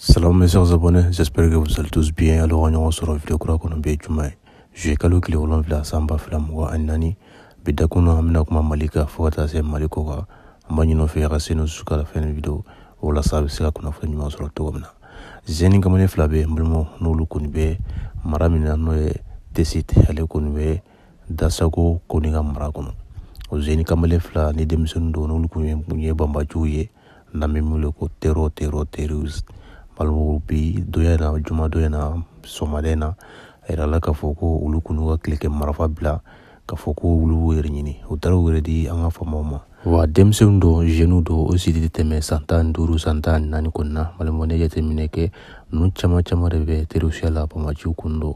Salam mes chers abonnés, j'espère que vous allez tous bien. Alors on ɲɔgɔn sɔrɔ video kura kɔnɔ bi ye juman ye juye kalo kile wolonfila san ba fila muga ani naani bi dakunu an bena kuma mali ka fɔɔ ka taa se mali kɔ kan an b'a ɲinɔ fɛ a ka senu susu ka fɛn video walasa a be se ka kunnafoni ɲuman sɔrɔ togo min na zeni kamalen fila be n balimaw n'olu kɔni bɛ mara min na n'o ye tesit ale kɔni bɛ dasago kɔni ka mara kɔnɔ o zeni kamalen fila ni denmisɛnu do n'olu kun ye banbajuw ye n'an be min wele ko tero tero teroriste balimaw doya na juma doya na sɔgɔmada na a la k'a fɔ ko olu kun n'u ka tile marafa bila k'a fɔ ko olu b'u yɛrɛ ɲini u taara u yɛrɛ di an ka faamaw ma wa denmisɛnw dɔ jenu dɔ o siri tɛ tɛmɛ san tan duuru san tan naani kɔni na walima ne jateminɛ kɛ nu caman caman de bɛ terisiya la bamaciw kun dɔ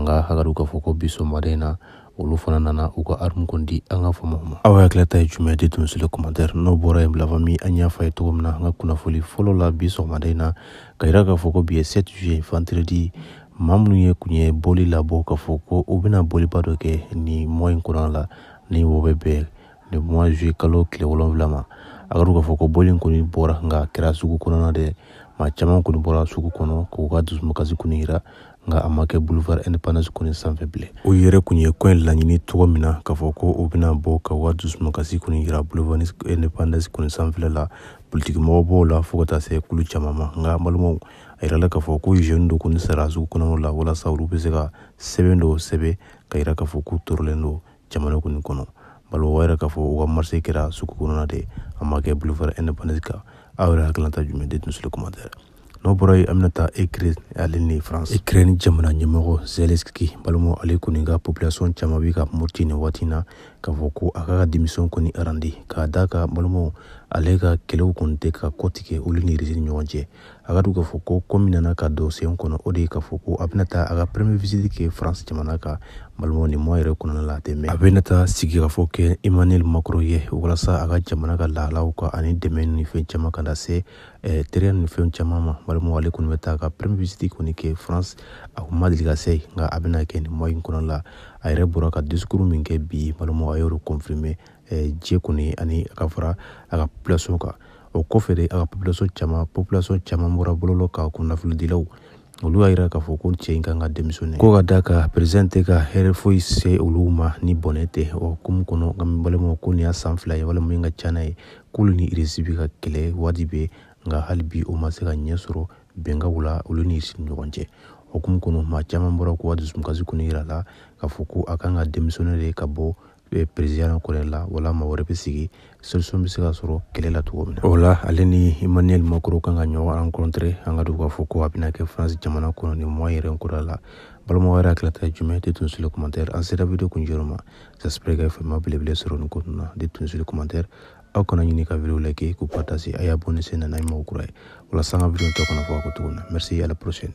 nga hakadu k'a fɔ ko bi sɔmaden na olu fana nana u ka armu kɔni di an ka famaw ma aw hakilata ye jumɛn de tun sele n'o bɔra yen bilafa min an y'a fa ye cogo min na an ka kunnafoli fɔlɔ la bi sɔgɔmaden na ka yira k'a fɔ ko bi ye sɛt juye vantredi ma minnu ye kun ye bɔli labɔ k'a fɔ ko u bena boliba dɔ kɛ nin mɔ in kɔnɔna la ni wo bɛ bɛɛ le mois juillet kalo tile wolonfila ma a ka k'a fɔ ko bɔlen kɔni bɔra nka kɛra sugu kɔnɔna dɛ ma caman kɔni bɔra sugu kɔnɔ k'u ka dusumukasi kɔni yira nka a ma kɛ boulevard independance kɔni sanfɛ bilen o yɛrɛ kun ye ko laɲini cogo min na k'a fɔ ko u bɛna bɔ ka wa dusumukasi kɔni yira boulevard independance kɔni sanfɛla la politikimɔgɔ b'o la fɔɔ ka taa se kulu caaman ma nka balimaw a yirala k'a fɔ ko jeune do kɔni sara sugu kɔnɔnaw la walasa olu be se ka sɛbɛn dɔ sɛbɛ ka yira k'a fɔ k'u torolen do jamana kɔni kɔnɔ bari o k'a fɔ u ka marise kɛra sugu kɔnɔna de a ma kɛ boulevard indépendance kan aw yɛrɛ ta jumɛn de tun sulu commentaire n'o bɔra ye ta ekre ale ni france ekre ni jamana ɲɛmɔgɔ zelenski balima ale kɔni ka population caaman be ka muruti ni waati na k'a fɔ ko a ka ka dimisiɔn kɔni arande k'a da ka balimaw ale ka kɛlɛw kɔni tɛ ka kɔtigɛ olu ni irisi ni ɲɔgɔn cɛ a ka du k'a fɔ ko ko min nana ka don sen kɔnɔ o de ye k'a fɔ ko a bɛna taa a ka premier visite kɛ france jamana ka malimaw ni mɔ yɛrɛ kɔnɔna la tɛ mɛn a bɛna taa sigikafɔ kɛ emmanuel macron ye walasa a ka jamana ka lahalaw ka ani dɛmɛ ni fɛn caaman ka na se eh, teriya ni fɛn caaman ma malimaw ale kɔni bɛ taa a ka premier visite kɔni kɛ france a kun ma deli ka se nka a bɛna kɛ nin mɔ yi kɔnɔ la a yɛrɛ bɔra ka discours min kɛ bi maloma a y'o confirmer diɲɛ kɔni ani a ka fara a ka population kan o kɔfɛ de a ka population caman population caman bɔra bɔlɔlɔ kan kunnafonidilaw olu y'a yira k'a fɔ ko cɛ in kan ka denmisɛnnin ko ka da ka perezan tɛ ka hɛrɛ foyi se olu ma ni bɔnɛ tɛ o komu kɔnɔ kami balimaw ko nin y'a san fila ye walima min ka cana ye k'olu ni irisi bi ka kɛlɛ waati bɛ nka hali bi o ma se ka ɲɛ sɔrɔ bɛnkaw la olu ni irisi ni ɲɔgɔn cɛ o kumu kɔnɔ ma caaman bɔra k'u ka dusukasi kunu yira la k'a fɔ ko a kan ka denmisɛnu ka bɔ peresiya na la wala ma wɛrɛ bɛ sigi solution bɛ se ka sɔrɔ kɛlɛ la cogo min o la ale ni emmanuel makoro kan ka ɲɔgɔn rencontre an ka dugu k'a fɔ ko a bɛna kɛ france jamana kɔnɔ ni mois yɛrɛ kɔrɔ la balimama wɛrɛ hakilata ye de tun sule commentaire an sera video kun jɔrɔ ma j'espère belebele sɔrɔ nin ko na de tun sule commentaire aw kana ɲini ka video lajɛ k'u partage a y'a bɔ ni sen na n'a kura ye walasa an ka video tɔ kana fɔ a ko cogo merci à la prochaine